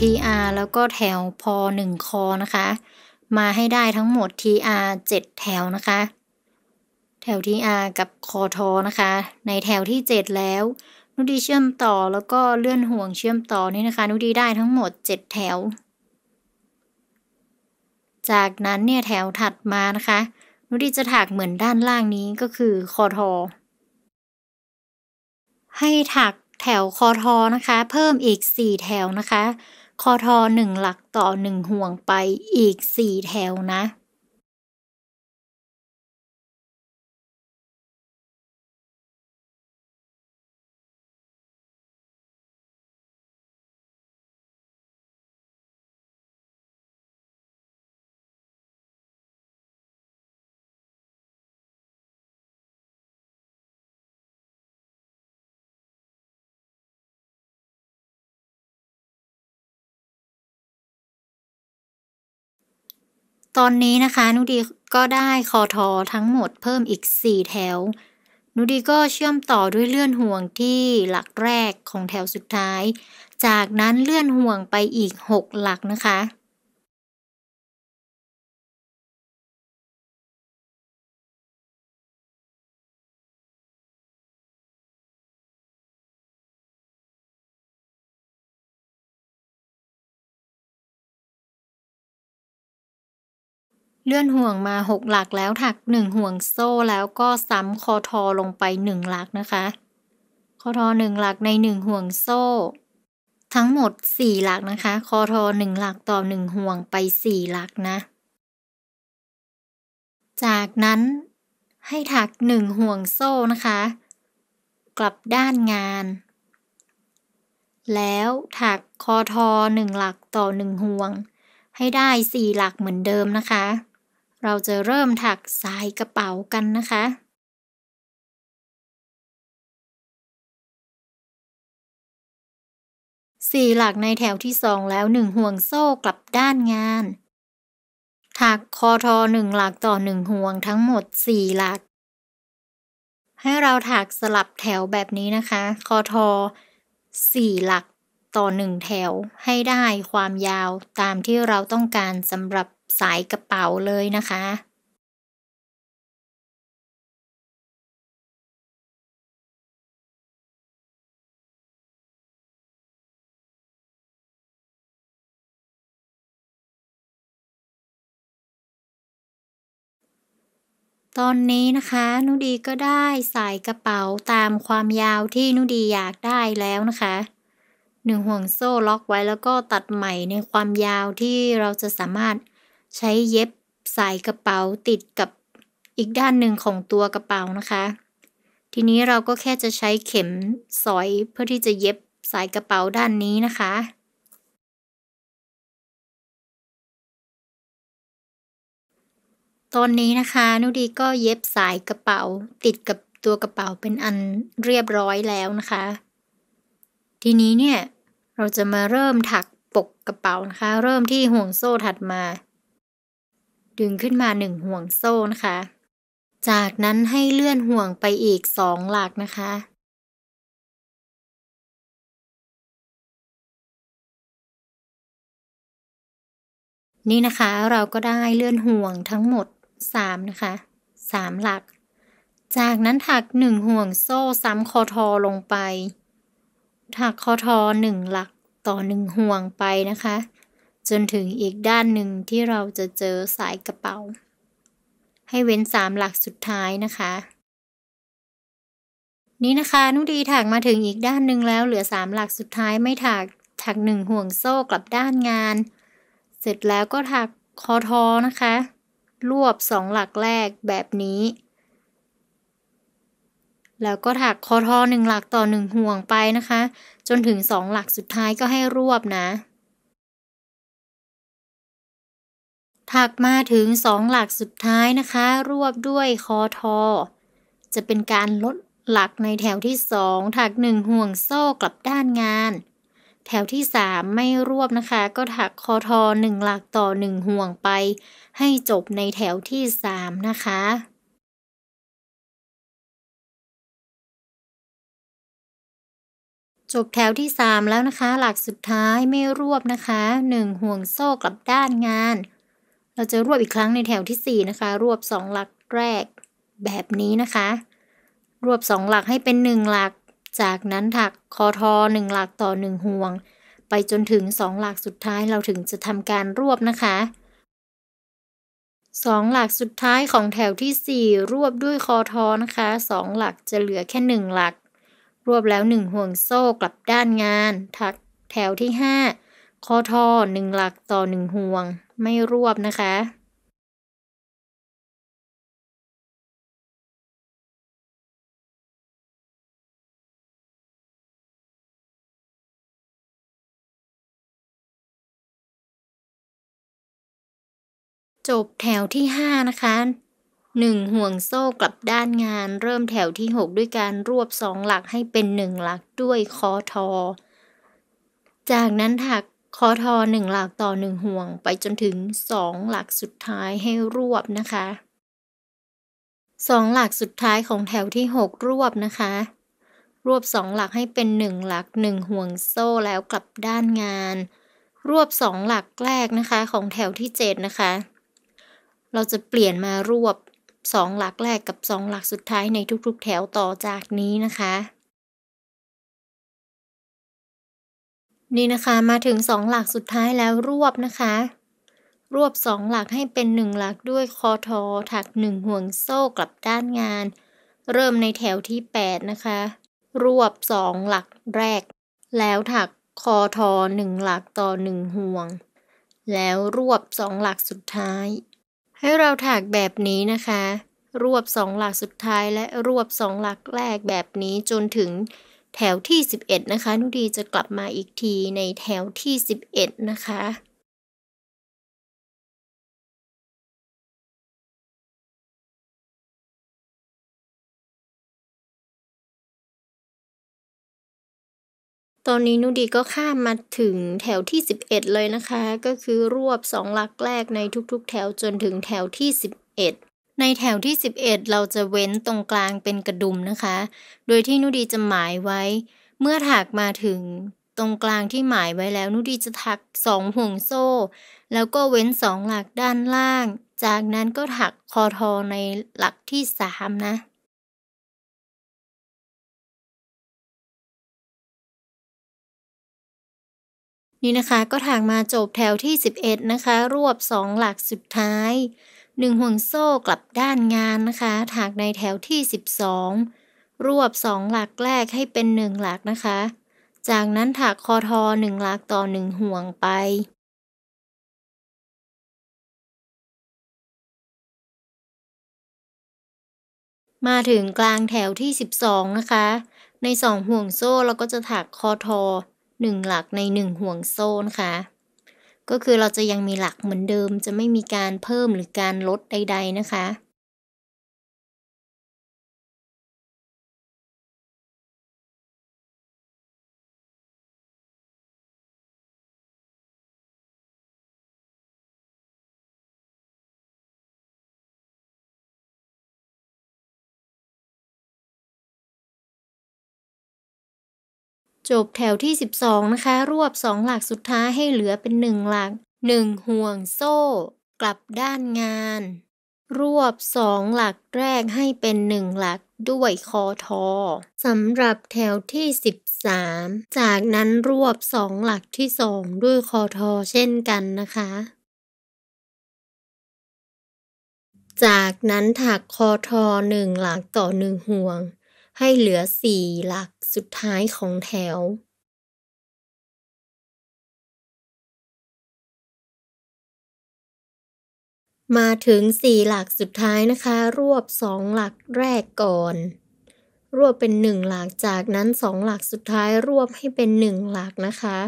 tr แล้วก็แถวพอ1คอนะคะมาให้ได้ทั้งหมด tr 7แถวนะคะ แถว tr กับคอทอนะคะ ในแถวที่ 7 แล้ว นุดีเชื่อมต่อแล้วก็เลื่อนห่วงเชื่อมต่อนี่นะคะ นุดีได้ทั้งหมด 7 แถว จากนั้นเนี่ย แถวถัดมานะคะ นุดีจะถักเหมือนด้านล่างนี้ก็คือคอทอ ให้ถักแถวคอทอนะคะ เพิ่มอีก 4 แถวนะคะคอทอหนึ่งหลักต่อหนึ่งห่วงไปอีกสี่แถวนะตอนนี้นะคะนุดีก็ได้คอทอทั้งหมดเพิ่มอีก 4 แถว นุดีก็เชื่อมต่อด้วยเลื่อนห่วงที่หลักแรกของแถวสุดท้าย จากนั้นเลื่อนห่วงไปอีก 6 หลักนะคะเลื่อนห่วงมาหกหลักแล้วถักหนึ่งห่วงโซ่แล้วก็ซ้ำคอทอลงไปหนึ่งหลักนะคะ คอทอหนึ่งหลักในหนึ่งห่วงโซ่ ทั้งหมดสี่หลักนะคะ คอทอหนึ่งหลักต่อหนึ่งห่วงไปสี่หลักนะ จากนั้นให้ถักหนึ่งห่วงโซ่นะคะ กลับด้านงาน แล้วถักคอทอหนึ่งหลักต่อหนึ่งห่วง ให้ได้สี่หลักเหมือนเดิมนะคะเราจะเริ่มถักสายกระเป๋ากันนะคะ สี่หลักในแถวที่สองแล้วหนึ่งห่วงโซ่กลับด้านงาน ถักคอทอหนึ่งหลักต่อหนึ่งห่วงทั้งหมดสี่หลัก ให้เราถักสลับแถวแบบนี้นะคะ คอทอสี่หลักต่อหนึ่งแถวให้ได้ความยาวตามที่เราต้องการสำหรับสายกระเป๋าเลยนะคะ ตอนนี้นะคะนุดีก็ได้สายกระเป๋าตามความยาวที่นุดีอยากได้แล้วนะคะ หนึ่งห่วงโซ่ล็อกไว้แล้วก็ตัดใหม่ในความยาวที่เราจะสามารถใช้เย็บสายกระเป๋าติดกับอีกด้านหนึ่งของตัวกระเป๋านะคะ ทีนี้เราก็แค่จะใช้เข็มสอยเพื่อที่จะเย็บสายกระเป๋าด้านนี้นะคะ ตอนนี้นะคะ นุดีก็เย็บสายกระเป๋าติดกับตัวกระเป๋าเป็นอันเรียบร้อยแล้วนะคะ ทีนี้เนี่ยเราจะมาเริ่มถักปกกระเป๋านะคะ เริ่มที่ห่วงโซ่ถัดมาดึงขึ้นมาหนึ่งห่วงโซ่นะคะ จากนั้นให้เลื่อนห่วงไปอีกสองหลักนะคะ นี่นะคะเราก็ได้เลื่อนห่วงทั้งหมดสามนะคะสามหลัก จากนั้นถักหนึ่งห่วงโซ่ซ้ำคอทอลงไป ถักคอทอหนึ่งหลักต่อหนึ่งห่วงไปนะคะจนถึงอีกด้านหนึ่งที่เราจะเจอสายกระเป๋า ให้เว้นสามหลักสุดท้ายนะคะ นี่นะคะนุดีถักมาถึงอีกด้านหนึ่งแล้วเหลือสามหลักสุดท้ายไม่ถัก ถักหนึ่งห่วงโซ่กลับด้านงาน เสร็จแล้วก็ถักคอทอนะคะ รวบสองหลักแรกแบบนี้ แล้วก็ถักคอทอหนึ่งหลักต่อหนึ่งห่วงไปนะคะ จนถึงสองหลักสุดท้ายก็ให้รวบนะถักมาถึงสองหลักสุดท้ายนะคะ รวบด้วยคอทอ จะเป็นการลดหลักในแถวที่สองถักหนึ่งห่วงโซ่กลับด้านงาน แถวที่สามไม่รวบนะคะ ก็ถักคอทอหนึ่งหลักต่อหนึ่งห่วงไป ให้จบในแถวที่สามนะคะ จบแถวที่ 3 แล้วนะคะ หลักสุดท้ายไม่รวบนะคะ 1 ห่วงโซ่กลับด้านงานเราจะรวบอีกครั้งในแถวที่ 4 นะคะ รวบ2 หลักแรกแบบนี้นะคะ รวบ 2 หลักให้เป็น 1 หลัก จากนั้นถักคอทอ1หลักต่อ 1 ห่วง ไปจนถึง 2 หลักสุดท้ายเราถึงจะทำการรวบนะคะ สองหลักสุดท้ายของแถวที่ 4 รวบด้วยคอทอนะคะ สองหลักจะเหลือแค่ 1 หลัก รวบแล้ว1ห่วงโซ่กลับด้านงาน ถักแถวที่ 5ข้อท่อหนึ่งหลักต่อหนึ่งห่วงไม่รวบนะคะ จบแถวที่ 5 นะคะ 1 ห่วงโซ่กลับด้านงานเริ่มแถวที่ 6 ด้วยการรวบ 2 หลักให้เป็น 1 หลักด้วยคอทอ จากนั้นถักคอทอหนึ่งหลักต่อหนึ่งห่วง ไปจนถึงสองหลักสุดท้ายให้รวบนะคะสองหลักสุดท้ายของแถวที่ 6 รวบนะคะ รวบ2หลักให้เป็น1 หลัก 1 ห่วงโซ่แล้วกลับด้านงาน รวบ2หลักแรกนะคะของแถวที่ 7 นะคะ เราจะเปลี่ยนมารวบ 2 หลักแรกกับ 2 หลักสุดท้ายในทุกๆแถวต่อจากนี้นะคะนี่นะคะ มาถึง 2 หลักสุดท้ายแล้วรวบนะคะ รวบ2หลักให้เป็น 1 หลักด้วยคอทอถัก 1 ห่วงโซ่กลับด้านงานเริ่มในแถวที่ 8 นะคะรวบ2หลักแรก แล้วถักคอทอ1หลักต่อ 1 ห่วง แล้วรวบ2หลักสุดท้าย ให้เราถักแบบนี้นะคะ รวบ2หลักสุดท้ายและรวบ2หลักแรกแบบนี้จนถึงแถวที่ 11 นะคะ นุดีจะกลับมาอีกทีในแถวที่ 11 นะคะ ตอนนี้นุดีก็ข้ามมาถึงแถวที่ 11 เลยนะคะ ก็คือรวบ2หลักแรกในทุกๆ แถวจนถึงแถวที่ 11ในแถวที่ 11 เราจะเว้นตรงกลางเป็นกระดุมนะคะ โดยที่นุดีจะหมายไว้ เมื่อ ถักมาถึงตรงกลางที่หมายไว้แล้ว นุดีจะถักสองห่วงโซ่ แล้วก็เว้นสองหลักด้านล่าง จากนั้นก็ถักคอทอในหลักที่สามนะ นี่นะคะก็ถักมา จบแถวที่ 11 นะคะ รวบ 2 หลักสุดท้ายหนึ่งห่วงโซ่กลับด้านงานนะคะ ถากในแถวที่ 12 รวบ 2 หลักแรกให้เป็น 1 หลักนะคะ จากนั้นถากคอทอ1หลักต่อ 1 ห่วงไป มาถึงกลางแถวที่ 12 นะคะ ใน 2 ห่วงโซ่เราก็จะถักคอทอ1หลักใน 1 ห่วงโซ่นะคะก็คือเราจะยังมีหลักเหมือนเดิม จะไม่มีการเพิ่มหรือการลดใดๆนะคะจบแถวที่12นะคะ รวบ2หลักสุดท้ายให้เหลือเป็น 1หลัก1ห่วงโซ่กลับด้านงาน รวบ2หลักแรกให้เป็น1หลักด้วยคอทอสำหรับแถวที่ 13จากนั้นรวบ2หลักที่2ด้วยคอทอเช่นกันนะคะ จากนั้นถักคอทอ1หลักต่อ1ห่วงให้เหลือสี่หลักสุดท้ายของแถว มาถึงสี่หลักสุดท้ายนะคะ รวบสองหลักแรกก่อน รวบเป็นหนึ่งหลักจากนั้นสองหลักสุดท้ายรวบให้เป็นหนึ่งหลักนะคะ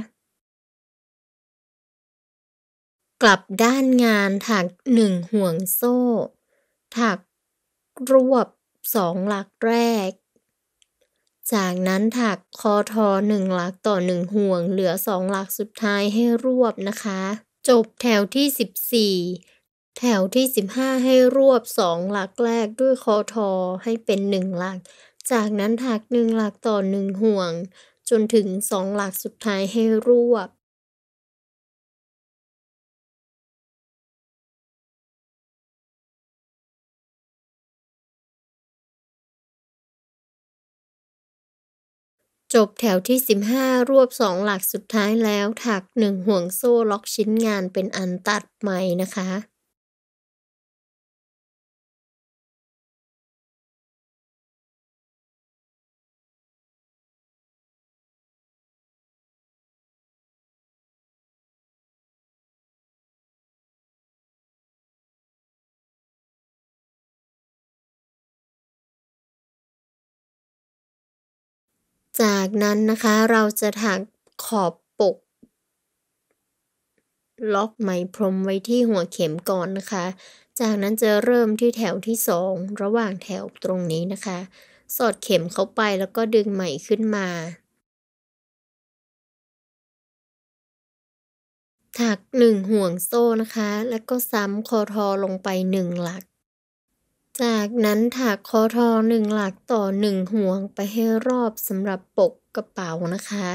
กลับด้านงานถักหนึ่งห่วงโซ่ ถักรวบสองหลักแรกจากนั้นถักคอทอ1หลักต่อ1ห่วงเหลือ 2 หลักสุดท้ายให้รวบนะคะ จบแถวที่ 14แถวที่15ให้รวบ 2 หลักแรกด้วยคอทอให้เป็น1หลัก จากนั้นถัก1หลักต่อ1ห่วง จนถึง2หลักสุดท้ายให้รวบจบแถวที่ 15 รวบ 2 หลักสุดท้ายแล้ว ถัก 1 ห่วงโซ่ล็อกชิ้นงานเป็นอันตัดไหมนะคะจากนั้นนะคะเราจะถักขอบปก ล็อกไหมพรมไว้ที่หัวเข็มก่อนนะคะ จากนั้นจะเริ่มที่แถวที่สองระหว่างแถวตรงนี้นะคะ สอดเข็มเข้าไปแล้วก็ดึงไหมขึ้นมา ถักหนึ่งห่วงโซ่นะคะ แล้วก็ซ้ำคอทอลงไปหนึ่งหลักจากนั้นถักคอทอหนึ่งหลักต่อหนึ่งห่วงไปให้รอบสำหรับปกกระเป๋านะคะ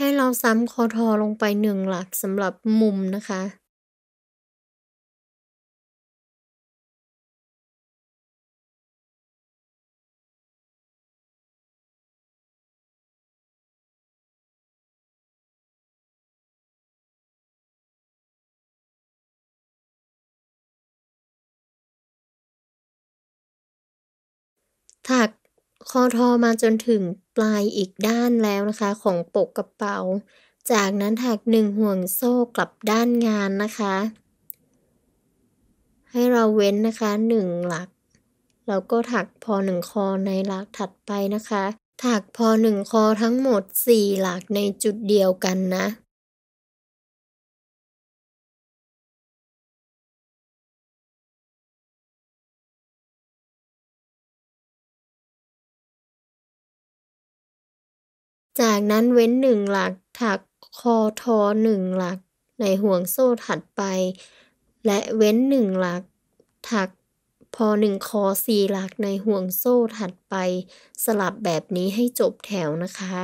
ให้เราซ้ำคอทอลงไปหนึ่งหลักสำหรับมุมนะคะ ถักคอทอมาจนถึงปลายอีกด้านแล้วนะคะ ของปกกระเป๋า จากนั้นถักหนึ่งห่วงโซ่กลับด้านงานนะคะ ให้เราเว้นนะคะหนึ่งหลักแล้วก็ถักพอหนึ่งคอในหลักถัดไปนะคะ ถักพอหนึ่งคอทั้งหมดสี่หลักในจุดเดียวกันนะจากนั้นเว้นหนึ่งหลักถักคอทอหนึ่งหลัก ในห่วงโซ่ถัดไป และเว้นหนึ่งหลัก ถักพอหนึ่งคอสี่หลักในห่วงโซ่ถัดไป สลับแบบนี้ให้จบแถวนะคะ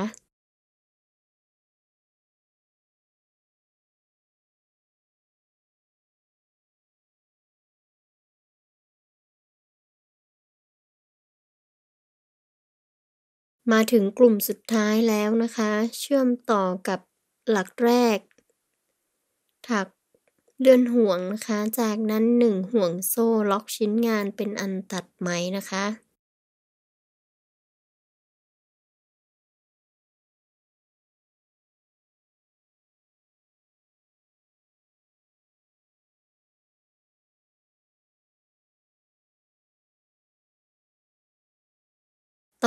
มาถึงกลุ่มสุดท้ายแล้วนะคะ เชื่อมต่อกับหลักแรก ถักเดือนห่วงนะคะ จากนั้น1ห่วงโซ่ล็อกชิ้นงานเป็นอันตัดไหมนะคะ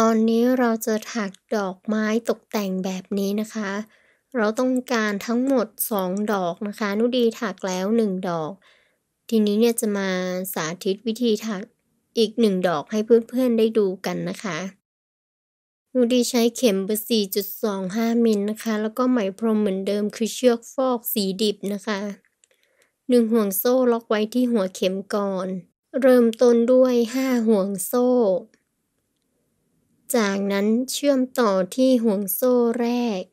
ตอนนี้เราจะถักดอกไม้ตกแต่งแบบนี้นะคะ เราต้องการทั้งหมด 2 ดอกนะคะ นุดีถักแล้ว 1 ดอก ทีนี้เนี่ยจะมาสาธิตวิธีถักอีก 1 ดอกให้เพื่อนๆได้ดูกันนะคะ นุดีใช้เข็มเบอร์4.25 มิลนะคะ แล้วก็ไหมพรมเหมือนเดิมคือเชือกฟอกสีดิบนะคะ หนึ่งห่วงโซ่ล็อกไว้ที่หัวเข็มก่อน เริ่มต้นด้วย 5 ห่วงโซ่จากนั้นเชื่อมต่อที่ห่วงโซ่แรก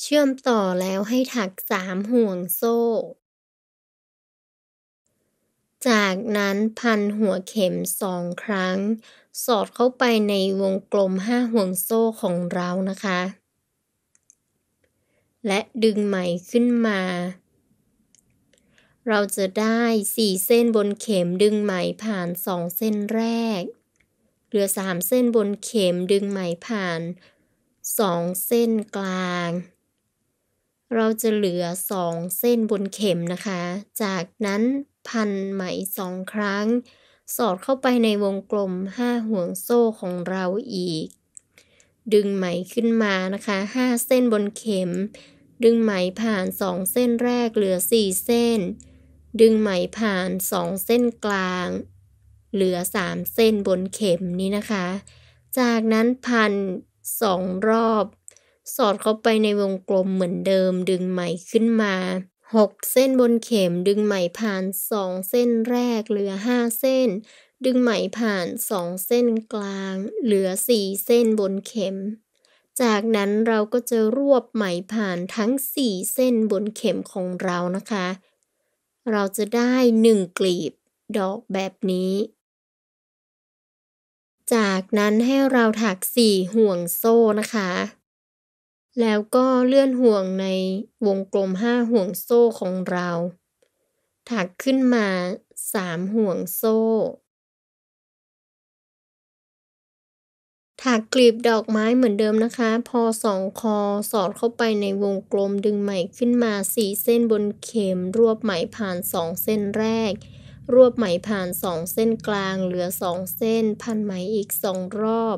เชื่อมต่อแล้วให้ถักสามห่วงโซ่ จากนั้นพันหัวเข็มสองครั้ง สอดเข้าไปในวงกลมห้าห่วงโซ่ของเรานะคะและดึงไหมขึ้นมา เราจะได้ 4 เส้นบนเข็มดึงไหมผ่าน 2 เส้นแรก เหลือ3เส้นบนเข็มดึงไหมผ่าน2เส้นกลาง เราจะเหลือ2เส้นบนเข็มนะคะ จากนั้นพันไหม2ครั้ง สอดเข้าไปในวงกลม 5 ห่วงโซ่ของเราอีก ดึงไหมขึ้นมานะคะ5เส้นบนเข็มดึงไหมผ่านสองเส้นแรกเหลือสี่เส้น ดึงไหมผ่านสองเส้นกลาง เหลือสามเส้นบนเข็มนี้นะคะ จากนั้นพันสองรอบ สอดเข้าไปในวงกลมเหมือนเดิมดึงไหมขึ้นมาหกเส้นบนเข็มดึงไหมผ่านสองเส้นแรกเหลือห้าเส้นดึงไหมผ่านสองเส้นกลาง เหลือสี่เส้นบนเข็มจากนั้นเราก็จะรวบไหมผ่านทั้ง 4 เส้นบนเข็มของเรานะคะ เราจะได้ 1 กลีบดอกแบบนี้ จากนั้นให้เราถัก 4 ห่วงโซ่นะคะ แล้วก็เลื่อนห่วงในวงกลม 5 ห่วงโซ่ของเรา ถักขึ้นมา 3 ห่วงโซ่ถากกลีบดอกไม้เหมือนเดิมนะคะ พอสองคอสอดเข้าไปในวงกลมดึงไหมขึ้นมาสี่เส้นบนเข็ม รวบไหมผ่านสองเส้นแรก รวบไหมผ่านสองเส้นกลาง เหลือสองเส้น พันไหมอีกสองรอบ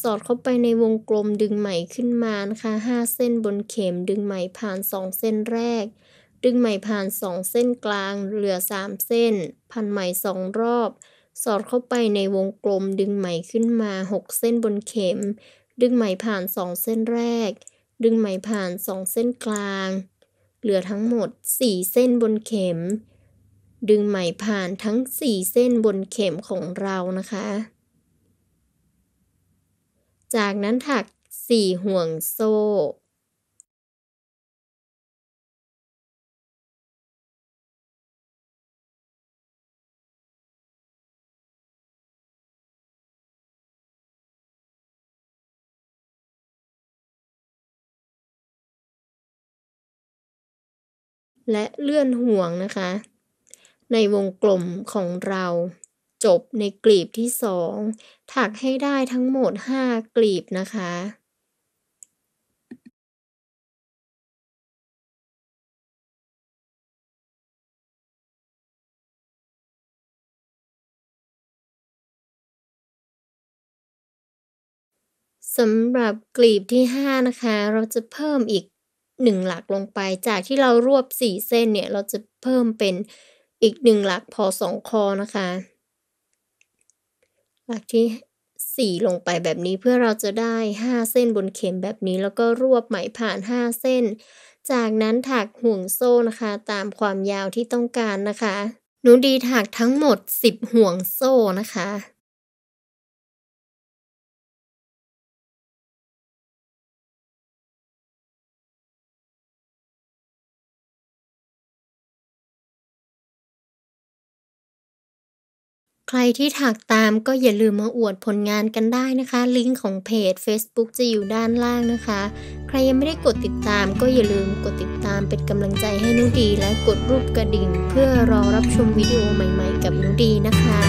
สอดเข้าไปในวงกลมดึงไหมขึ้นมานะคะาเส้นบนเข็ม ดึงไหมผ่านสองเส้นแรกดึงไหมผ่านสองเส้นกลางเหลือสามเส้น พันไหมสองรอบสอดเข้าไปในวงกลมดึงไหมขึ้นมา 6 เส้นบนเข็ม ดึงไหมผ่าน 2 เส้นแรก ดึงไหมผ่าน2เส้นกลาง เหลือทั้งหมด 4 เส้นบนเข็ม ดึงไหมผ่านทั้ง 4 เส้นบนเข็มของเรานะคะ จากนั้นถัก4ห่วงโซ่และเลื่อนห่วงนะคะ ในวงกลมของเราจบในกลีบที่สอง ถักให้ได้ทั้งหมด 5 กลีบนะคะสำหรับกลีบที่5นะคะ เราจะเพิ่มอีกหนึ่งหลักลงไปจากที่เรารวบ 4 เส้นเนี่ย เราจะเพิ่มเป็นอีกหนึ่งหลักพอ 2 คอนะคะ หลักที่4ลงไปแบบนี้เพื่อเราจะได้ 5 เส้นบนเข็มแบบนี้ แล้วก็รวบไหมผ่าน 5 เส้น จากนั้นถักห่วงโซ่นะคะตามความยาวที่ต้องการนะคะ หนูดีถักทั้งหมด10ห่วงโซ่นะคะใครที่ถักตามก็อย่าลืมมาอวดผลงานกันได้นะคะ ลิงก์ของเพจ Facebook จะอยู่ด้านล่างนะคะ ใครยังไม่ได้กดติดตามก็อย่าลืมกดติดตามเป็นกำลังใจให้นุดีและกดรูปกระดิ่งเพื่อรอรับชมวิดีโอใหม่ๆกับนุดีนะคะ